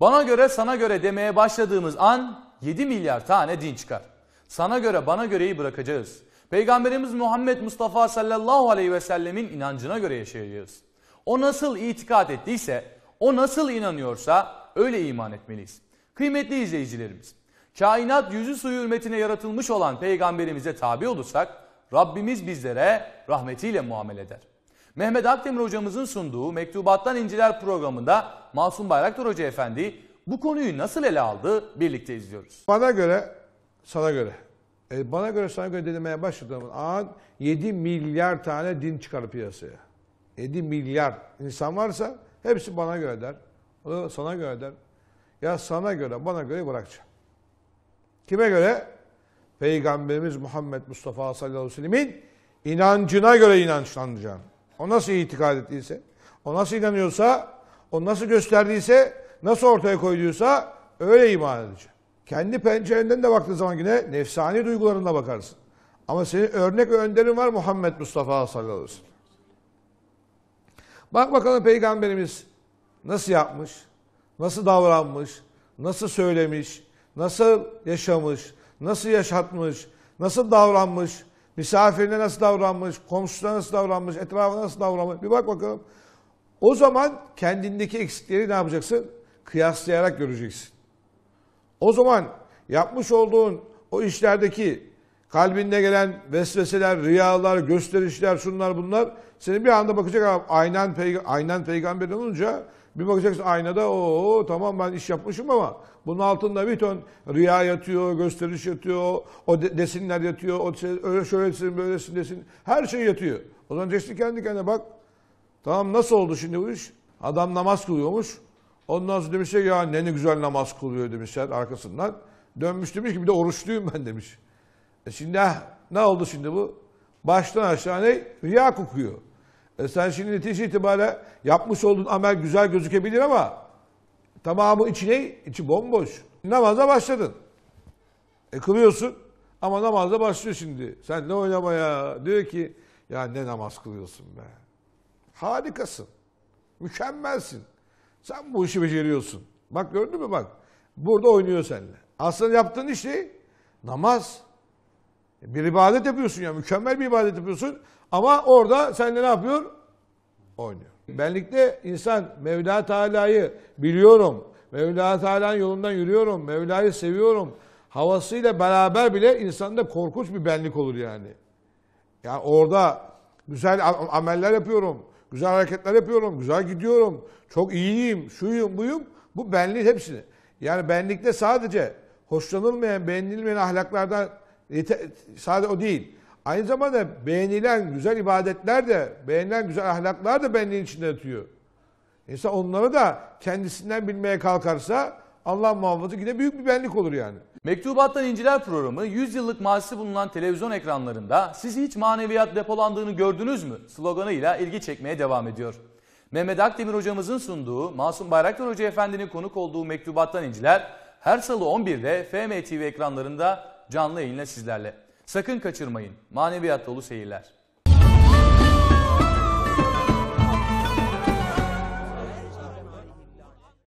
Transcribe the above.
Bana göre sana göre demeye başladığımız an 7 milyar tane din çıkar. Sana göre bana göreyi bırakacağız. Peygamberimiz Muhammed Mustafa sallallahu aleyhi ve sellemin inancına göre yaşayacağız. O nasıl itikat ettiyse, o nasıl inanıyorsa öyle iman etmeliyiz. Kıymetli izleyicilerimiz, kainat yüzü suyu hürmetine yaratılmış olan peygamberimize tabi olursak Rabbimiz bizlere rahmetiyle muamele eder. Mehmet Akdemir hocamızın sunduğu Mektubattan İnciler programında Masum Bayraktar Hoca Efendi bu konuyu nasıl ele aldı birlikte izliyoruz. Bana göre, sana göre, e, bana göre sana göre denemeye başladığım an 7 milyar tane din çıkar piyasaya. 7 milyar insan varsa hepsi bana göre der. O da sana göre der. Ya sana göre, bana göre bırakacağım. Kime göre? Peygamberimiz Muhammed Mustafa sallallahu aleyhi ve sellemin inancına göre inançlanacağım. O nasıl itikad ettiyse, o nasıl inanıyorsa, o nasıl gösterdiyse, nasıl ortaya koyduysa öyle iman edecek. Kendi pencerenden de baktığın zaman yine nefsani duygularına bakarsın. Ama senin örnek ve önderin var Muhammed Mustafa sallallahu aleyhi ve sellem. Bak bakalım peygamberimiz nasıl yapmış, nasıl davranmış, nasıl söylemiş, nasıl yaşamış, nasıl yaşatmış, nasıl davranmış, Misafirine nasıl davranmış, komşusuna nasıl davranmış, etrafına nasıl davranmış bir bak bakalım. O zaman kendindeki eksikleri ne yapacaksın? Kıyaslayarak göreceksin. O zaman yapmış olduğun o işlerdeki kalbinde gelen vesveseler, rüyalar, gösterişler, şunlar bunlar seni bir anda bakacak aynen, peyg aynen peygamber olunca bir bakacaksın aynada o tamam ben iş yapmışım ama bunun altında bir ton rüya yatıyor, gösteriş yatıyor, o desinler yatıyor, o öyle şöyle desin böyle desin. Her şey yatıyor. O zaman desin kendi kendine bak. Tamam nasıl oldu şimdi bu iş? Adam namaz kılıyormuş. Ondan sonra demişler ya ne ne güzel namaz kılıyor demişler arkasından. Dönmüş demiş ki bir de oruçluyum ben demiş. E şimdi ah, ne oldu şimdi bu? Baştan aşağı ne? Rüya kokuyor. E sen şimdi netice itibariyle yapmış olduğun amel güzel gözükebilir ama tamamı içine içi bomboş. Namaza başladın. E kılıyorsun ama namaza başlıyor şimdi. Sen ne oynamaya? Diyor ki ya ne namaz kılıyorsun be. Harikasın. Mükemmelsin. Sen bu işi beceriyorsun. Bak gördün mü bak. Burada oynuyor seninle. Aslında yaptığın iş ne? Namaz. Bir ibadet yapıyorsun ya mükemmel bir ibadet yapıyorsun ama orada sen de ne yapıyor? Oynuyor. Benlikte insan Mevla Teala'yı biliyorum. Mevla Teala'nın yolundan yürüyorum. Mevla'yı seviyorum. Havasıyla beraber bile insanda korkunç bir benlik olur yani. Yani orada güzel ameller yapıyorum. Güzel hareketler yapıyorum. Güzel gidiyorum. Çok iyiyim. Şuyum buyum. Bu benliğin hepsini. Yani benlikte sadece hoşlanılmayan, beğenilmeyen ahlaklardan e, sadece o değil. Aynı zamanda beğenilen güzel ibadetler de, beğenilen güzel ahlaklar da benliğin içinde yatıyor. İnsan onları da kendisinden bilmeye kalkarsa Allah muhafaza yine büyük bir benlik olur yani. Mektubattan İnciler programı 100 yıllık mazisi bulunan televizyon ekranlarında siz hiç maneviyat depolandığını gördünüz mü sloganıyla ilgi çekmeye devam ediyor. Mehmet Akdemir hocamızın sunduğu Masum Bayraktar Hoca Efendi'nin konuk olduğu Mektubattan İnciler her salı 11'de FMTV ekranlarında canlı yayınla sizlerle. Sakın kaçırmayın. Maneviyat dolu seyirler.